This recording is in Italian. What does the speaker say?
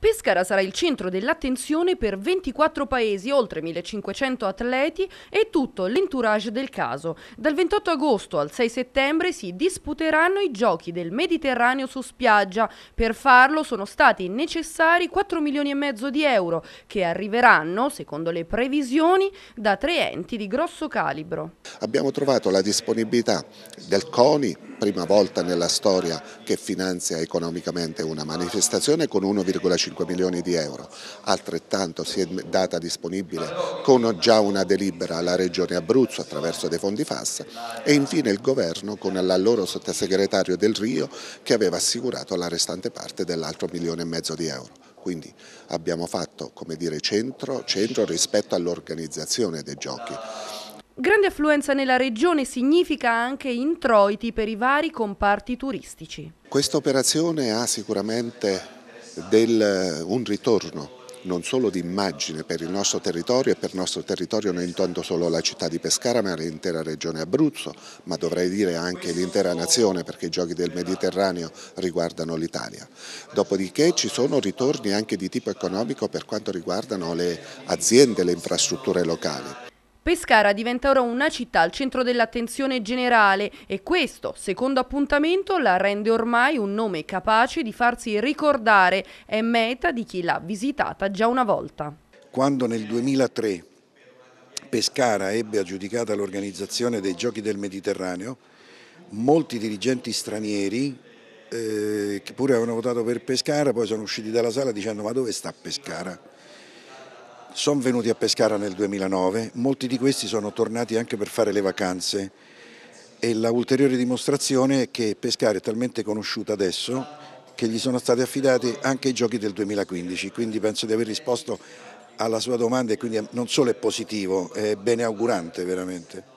Pescara sarà il centro dell'attenzione per 24 paesi, oltre 1500 atleti e tutto l'entourage del caso. Dal 28 agosto al 6 settembre si disputeranno i giochi del Mediterraneo su spiaggia. Per farlo sono stati necessari 4 milioni e mezzo di euro che arriveranno, secondo le previsioni, da tre enti di grosso calibro. Abbiamo trovato la disponibilità del CONI prima volta nella storia che finanzia economicamente una manifestazione con 1,5 milioni di euro, altrettanto si è data disponibile con già una delibera alla Regione Abruzzo attraverso dei fondi FAS e infine il Governo con l'allora sottosegretario Del Rio che aveva assicurato la restante parte dell'altro milione e mezzo di euro quindi abbiamo fatto come dire, centro, centro rispetto all'organizzazione dei giochi. Grande affluenza nella regione significa anche introiti per i vari comparti turistici. Questa operazione ha sicuramente del, un ritorno non solo di immagine per il nostro territorio e per il nostro territorio non intanto solo la città di Pescara ma l'intera regione Abruzzo, ma dovrei dire anche l'intera nazione perché i giochi del Mediterraneo riguardano l'Italia. Dopodiché ci sono ritorni anche di tipo economico per quanto riguardano le aziende e le infrastrutture locali. Pescara diventa ora una città al centro dell'attenzione generale e questo, secondo appuntamento, la rende ormai un nome capace di farsi ricordare, è meta di chi l'ha visitata già una volta. Quando nel 2003 Pescara ebbe aggiudicata l'organizzazione dei Giochi del Mediterraneo, molti dirigenti stranieri eh, che pure avevano votato per Pescara poi sono usciti dalla sala dicendo ma dove sta Pescara? sono venuti a Pescara nel 2009, molti di questi sono tornati anche per fare le vacanze e l'ulteriore dimostrazione è che Pescara è talmente conosciuta adesso che gli sono stati affidati anche i giochi del 2015, quindi penso di aver risposto alla sua domanda e quindi non solo è positivo, è bene augurante veramente.